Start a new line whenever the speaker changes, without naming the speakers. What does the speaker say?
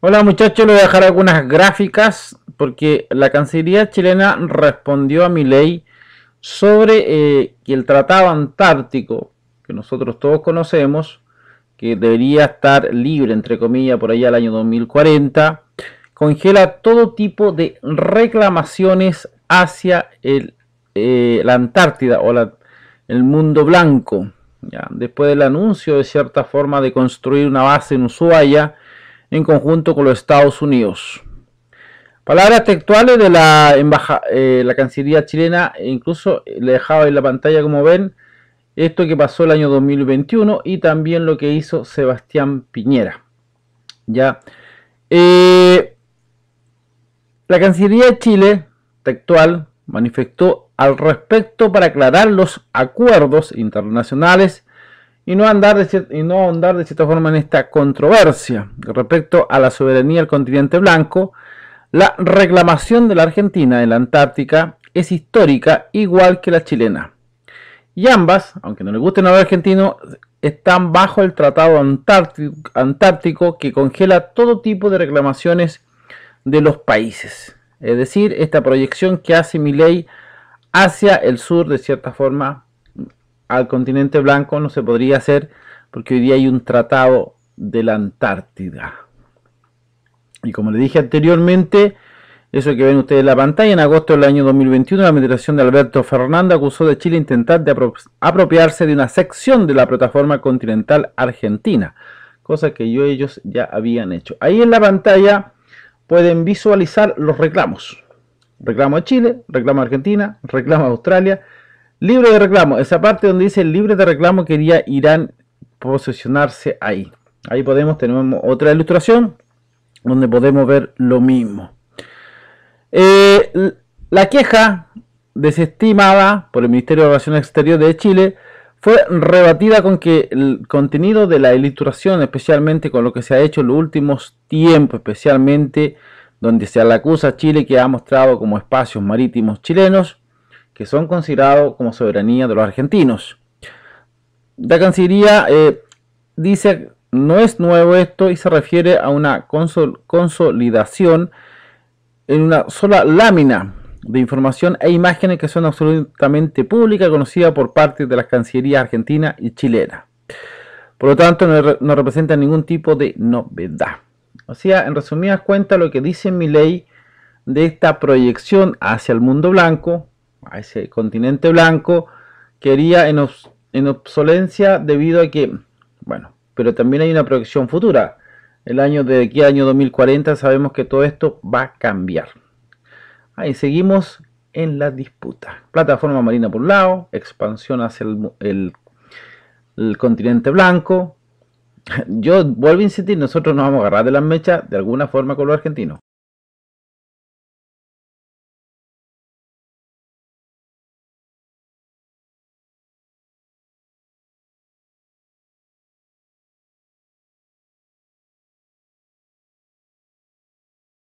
Hola muchachos, les voy a dejar algunas gráficas porque la Cancillería chilena respondió a mi ley sobre eh, que el Tratado Antártico, que nosotros todos conocemos, que debería estar libre, entre comillas, por allá al año 2040, congela todo tipo de reclamaciones hacia eh, la Antártida o el mundo blanco. Ya, después del anuncio, de cierta forma, de construir una base en Ushuaia, en conjunto con los Estados Unidos. Palabras textuales de la, embaja, eh, la Cancillería chilena, e incluso eh, le dejaba en la pantalla, como ven, esto que pasó el año 2021 y también lo que hizo Sebastián Piñera. Ya. Eh, la Cancillería de Chile, textual, manifestó al respecto para aclarar los acuerdos internacionales y no, andar de y ahondar de cierta forma en esta controversia respecto a la soberanía del continente blanco. La reclamación de la Argentina en la Antártica es histórica igual que la chilena. Y ambas, aunque no les guste nada argentino, están bajo el Tratado Antártico que congela todo tipo de reclamaciones de los países. Es decir, esta proyección que hace mi ley hacia el sur de cierta forma al continente blanco no se podría hacer porque hoy día hay un tratado de la Antártida. Y como le dije anteriormente, eso que ven ustedes en la pantalla, en agosto del año 2021 la administración de Alberto Fernández acusó de Chile intentar de apropiarse de una sección de la plataforma continental argentina, cosa que yo ellos ya habían hecho. Ahí en la pantalla pueden visualizar los reclamos. Reclamo a Chile, reclamo a Argentina, reclamo a Australia Libre de reclamo, esa parte donde dice libre de reclamo quería Irán posicionarse ahí. Ahí podemos, tenemos otra ilustración donde podemos ver lo mismo. Eh, la queja desestimada por el Ministerio de Relaciones Exteriores de Chile fue rebatida con que el contenido de la ilustración, especialmente con lo que se ha hecho en los últimos tiempos, especialmente donde se le acusa a Chile que ha mostrado como espacios marítimos chilenos, que son considerados como soberanía de los argentinos. La Cancillería eh, dice, no es nuevo esto y se refiere a una consolidación en una sola lámina de información e imágenes que son absolutamente públicas, conocida por parte de las Cancillerías argentina y chilena. Por lo tanto, no, no representa ningún tipo de novedad. O sea, en resumidas cuentas, lo que dice mi ley de esta proyección hacia el mundo blanco ese continente blanco quería en, obsolencia debido a que, bueno, pero también hay una proyección futura. El año de aquí año 2040 sabemos que todo esto va a cambiar. Ahí seguimos en la disputa. Plataforma marina por un lado, expansión hacia el, continente blanco. Yo vuelvo a insistir, nosotros nos vamos a agarrar de las mechas de alguna forma con los argentinos.